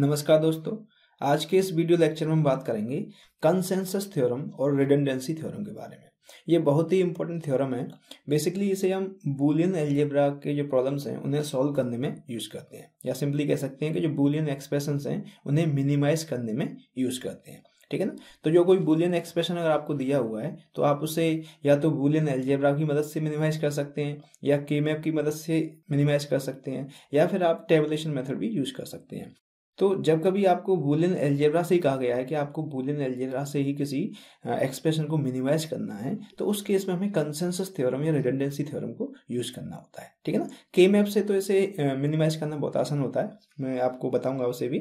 नमस्कार दोस्तों आज के इस वीडियो लेक्चर में हम बात करेंगे कंसेंसस थ्योरम और रिडेंडेंसी थ्योरम के बारे में ये बहुत ही इंपॉर्टेंट थ्योरम है बेसिकली इसे हम बुलियन एल्जेब्रा के जो प्रॉब्लम्स हैं उन्हें सॉल्व करने में यूज़ करते हैं या सिंपली कह सकते हैं कि जो बुलियन एक्सप्रेशन हैं उन्हें मिनिमाइज करने में यूज़ करते हैं ठीक है ना तो जो कोई बुलियन एक्सप्रेशन अगर आपको दिया हुआ है तो आप उसे या तो बुलियन एलजेब्रा की मदद से मिनिमाइज कर सकते हैं या के की मदद से मिनिमाइज कर सकते हैं या फिर आप टेबलेशन मेथड भी यूज कर सकते हैं तो जब कभी आपको बुलियन एलजेब्रा से ही कहा गया है कि आपको बुलियन एलजेब्रा से ही किसी एक्सप्रेशन को मिनिमाइज करना है तो उस केस में हमें कंसेंसस थ्योरम या रिडेंडेंसी थ्योरम को यूज करना होता है ठीक है ना के मैप से तो इसे मिनिमाइज करना बहुत आसान होता है मैं आपको बताऊंगा उसे भी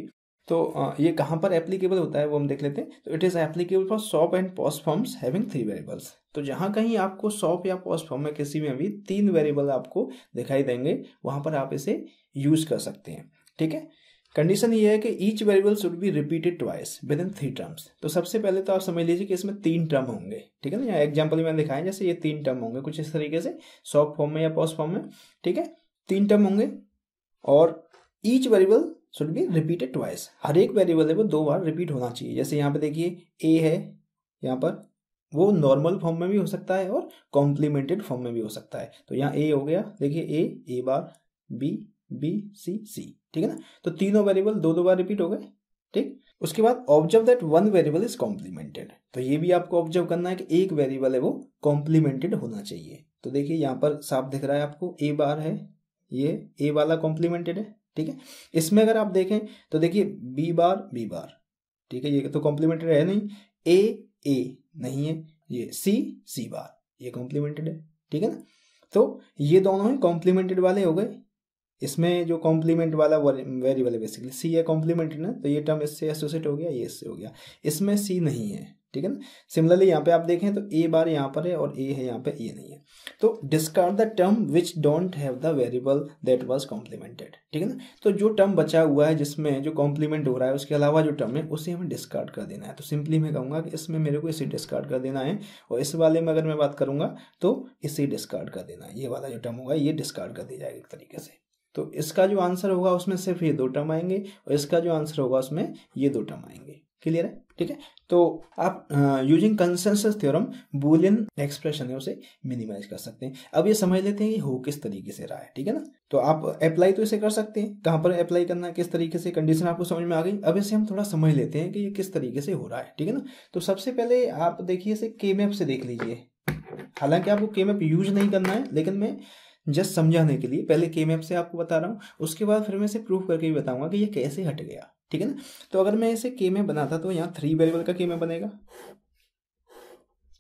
तो ये कहाँ पर एप्लीकेबल होता है वो हम देख लेते हैं तो it is applicable for SOP and POS forms having three variables तो जहाँ कहीं आपको सॉप या पॉस्ट फॉर्म में किसी में भी तीन वेरिएबल आपको दिखाई देंगे वहाँ पर आप इसे यूज कर सकते हैं ठीक है कंडीशन ये है कि each variable should be repeated twice within three terms तो सबसे पहले तो आप समझ लीजिए कि इसमें तीन टर्म होंगे ठीक है ना यहाँ एग्जाम्पल मैंने दिखाया जैसे ये तीन टर्म होंगे कुछ इस तरीके से सॉफ्ट फॉर्म में या पॉज फॉर्म में ठीक है तीन टर्म होंगे और each variable should be repeated twice हर एक वेरिएबल है वो दो बार रिपीट होना चाहिए जैसे यहाँ पे देखिए ए है यहाँ पर वो नॉर्मल फॉर्म में भी हो सकता है और कॉम्प्लीमेंटेड फॉर्म में भी हो सकता है तो यहाँ ए हो गया देखिए ए ए बार बी बी सी सी ठीक है ना तो तीनों वेरिएबल दो दो बार रिपीट हो गए ठीक उसके बाद observe that one variable is complemented तो ये भी आपको ऑब्जर्व करना है कि एक वेरिएबल है वो कॉम्प्लीमेंटेड होना चाहिए तो देखिए यहाँ पर साफ दिख रहा है आपको ए बार है ये ए वाला कॉम्प्लीमेंटेड है ठीक है इसमें अगर आप देखें तो देखिए बी बार बी बार ठीक है ये तो कॉम्प्लीमेंटेड है नहीं ए ए नहीं है ये सी सी बार ये कॉम्प्लीमेंटेड है ठीक है ना तो ये दोनों ही कॉम्प्लीमेंटेड वाले हो गए इसमें जो कॉम्प्लीमेंट वाला वेरिएबल है बेसिकली सी है कॉम्प्लीमेंट्री ना तो ये टर्म इससे एसोसिएट हो गया ये इससे हो गया इसमें सी नहीं है ठीक है ना सिमिलरली यहाँ पे आप देखें तो ए बार यहाँ पर है और ए है यहाँ पे ये नहीं है तो discard the term which don't have the variable that was complemented ठीक है ना तो जो टर्म बचा हुआ है जिसमें जो कॉम्प्लीमेंट हो रहा है उसके अलावा जो टर्म है उसे हमें डिस्कार्ड कर देना है तो सिंपली मैं कहूँगा कि इसमें मेरे को इसे डिस्कार्ड कर देना है और इस वाले में अगर मैं बात करूँगा तो इसे डिस्कार्ड कर देना है ये वाला जो टर्म होगा ये डिस्कार्ड कर दिया जाएगा एक तरीके से तो इसका जो आंसर होगा उसमें सिर्फ ये दो टर्म आएंगे और इसका जो आंसर होगा उसमें ये दो टर्म आएंगे क्लियर है ठीक है तो आप using consensus theorem Boolean expression है उसे मिनिमाइज कर सकते हैं अब ये समझ लेते हैं कि हो किस तरीके से रहा है ठीक है ना तो आप अप्लाई तो इसे कर सकते हैं कहाँ पर अप्लाई करना है किस तरीके से कंडीशन आपको समझ में आ गई अब इसे हम थोड़ा समझ लेते हैं कि ये किस तरीके से हो रहा है ठीक है ना तो सबसे पहले आप देखिए इसे के मैप से देख लीजिए हालांकि आपको के मैप यूज नहीं करना है लेकिन मैं जस्ट समझाने के लिए पहले के मैप से आपको बता रहा हूँ उसके बाद फिर मैं इसे प्रूव करके भी बताऊंगा कि ये कैसे हट गया ठीक है ना तो अगर मैं इसे के मैप बनाता तो यहाँ थ्री वेरिएबल का के मैप बनेगा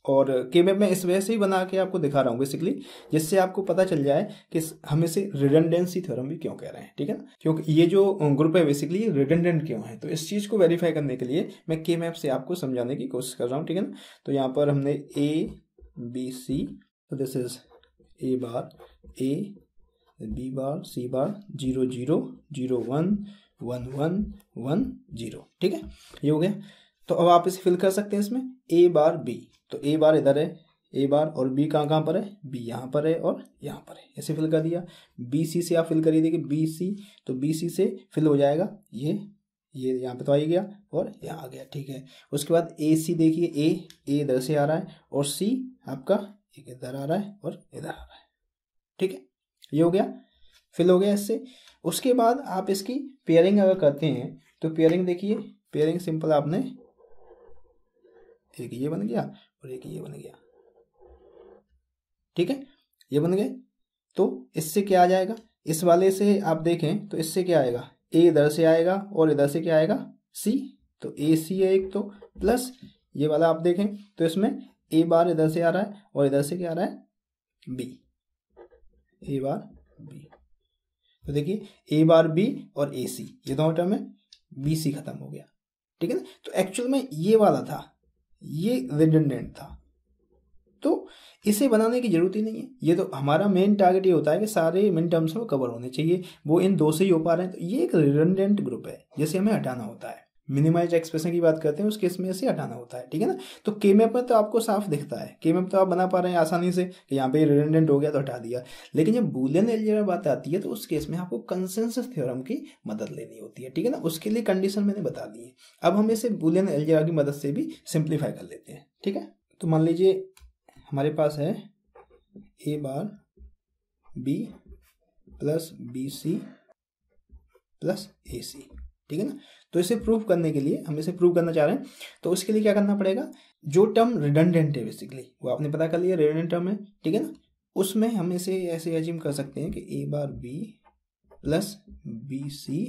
और के मैप मैं इस वजह से ही बना के आपको दिखा रहा हूँ बेसिकली जिससे आपको पता चल जाए कि हम इसे रिडेंडेंसी थ्योरम भी क्यों कह रहे हैं ठीक है ना क्योंकि ये जो ग्रुप है बेसिकली ये रिडेंडेंट क्यों है तो इस चीज़ को वेरीफाई करने के लिए मैं के मैप से आपको समझाने की कोशिश कर रहा हूँ ठीक है ना तो यहाँ पर हमने ए बी सी तो this is A bar A B bar C bar zero zero zero one one one one zero ठीक है ये हो गया तो अब आप इसे फिल कर सकते हैं इसमें ए बार बी तो ए बार इधर है ए बार और बी कहाँ कहाँ पर है बी यहाँ पर है और यहाँ पर है ऐसे फिल कर दिया बी सी से आप फिल करिए देखिए बी सी तो बी सी से फिल हो जाएगा ये ये यहाँ पे तो आ गया और यहाँ आ गया ठीक है उसके बाद ए सी देखिए ए ए इधर से आ रहा है और सी आपका एक इधर आ रहा है और इधर आ रहा है ठीक है ये हो गया फिल हो गया इससे उसके बाद आप इसकी पेयरिंग अगर करते हैं तो पेयरिंग देखिए पेयरिंग सिंपल आपने एक ये बन गया और एक ये बन गया ठीक है ये बन गए तो इससे क्या आ जाएगा इस वाले से आप देखें तो इससे क्या आएगा ए इधर से आएगा और इधर से क्या आएगा सी तो ए सी है एक तो प्लस ये वाला आप देखें तो इसमें ए बार इधर से आ रहा है और इधर से क्या आ रहा है बी ए बार बी तो देखिए ए बार बी और ए सी ये दोनों टर्म है बी सी खत्म हो गया ठीक है ना तो एक्चुअल में ये वाला था ये रिडेंडेंट था तो इसे बनाने की जरूरत ही नहीं है ये तो हमारा मेन टारगेट ये होता है कि सारे मिन टर्म्स को कवर होने चाहिए वो इन दो से ही हो पा रहे हैं तो ये एक रिडेंडेंट ग्रुप है जिसे हमें हटाना होता है मिनिमाइज एक्सप्रेशन की बात करते हैं उस केस में इसे हटाना होता है ठीक है ना तो के मैप में तो आपको साफ दिखता है के मैप तो आप बना पा रहे हैं आसानी से कि यहाँ पे रिडेंडेंट हो गया तो हटा दिया लेकिन जब बुलियन एलजेब्रा बात आती है तो उस केस में आपको कंसेंसस थ्योरम की मदद लेनी होती है ठीक है ना उसके लिए कंडीशन मैंने बता दी है अब हम इसे बुलियन एलजेब्रा की मदद से भी सिंप्लीफाई कर लेते हैं ठीक है तो मान लीजिए हमारे पास है A bar B plus B C plus A C ठीक है ना तो इसे प्रूव करने के लिए हम इसे प्रूव करना चाह रहे हैं तो उसके लिए क्या करना पड़ेगा जो टर्म रिडेंडेंट है बेसिकली वो आपने पता कर लिया रिडंडेंट टर्म है ठीक है ना उसमें हम इसे ऐसे अजीम कर सकते हैं कि A bar B plus B C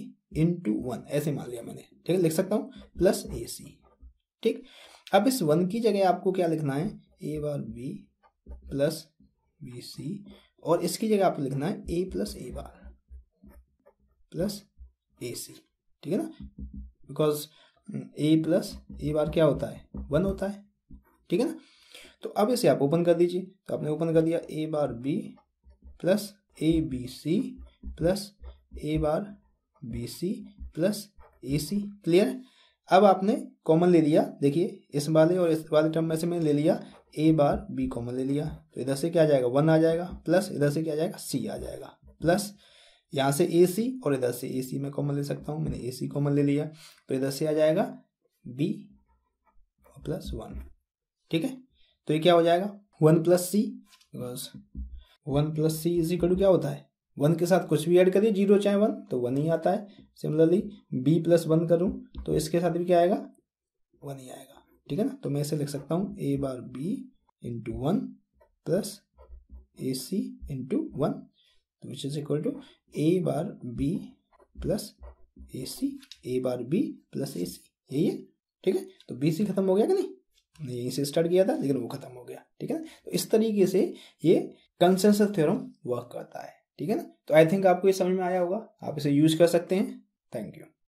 into one ऐसे मान लिया मैंने ठीक है लिख सकता हूँ प्लस ए सी ठीक अब इस वन की जगह आपको क्या लिखना है A bar B plus B C और इसकी जगह आपको लिखना है ए plus A bar plus A C ठीक है ना बिकॉज ए प्लस ए बार क्या होता है वन होता है ठीक है ना तो अब इसे आप ओपन कर दीजिए तो आपने ओपन कर दिया A bar B plus A B C plus A bar B C plus A C clear अब आपने कॉमन ले लिया देखिए इस वाले और इस वाले टर्म में से मैंने ले लिया ए बार बी कॉमन ले लिया तो इधर से क्या आ जाएगा वन आ जाएगा प्लस इधर से क्या आ जाएगा सी आ जाएगा प्लस यहाँ से ए सी और इधर से ए सी में कॉमन ले सकता हूँ मैंने ए सी कॉमन ले लिया तो इधर से आ जाएगा बी प्लस वन ठीक है तो ये क्या हो जाएगा वन प्लस सी बस one plus C is equal to क्या होता है वन के साथ कुछ भी ऐड करिए जीरो चाहे वन तो वन ही आता है सिमिलरली बी प्लस वन करूँ तो इसके साथ भी क्या आएगा वन ही आएगा ठीक है ना तो मैं इसे लिख सकता हूँ A bar B into one plus A C into one तो which is equal to a bar B plus A C A bar B plus A C यही है ठीक है तो बी सी खत्म हो गया कि नहीं यहीं से स्टार्ट किया था लेकिन वो खत्म हो गया ठीक है ना तो इस तरीके से ये कंसेंस थ्योरम वर्क करता है ठीक है ना तो आई थिंक आपको ये समझ में आया होगा आप इसे यूज कर सकते हैं थैंक यू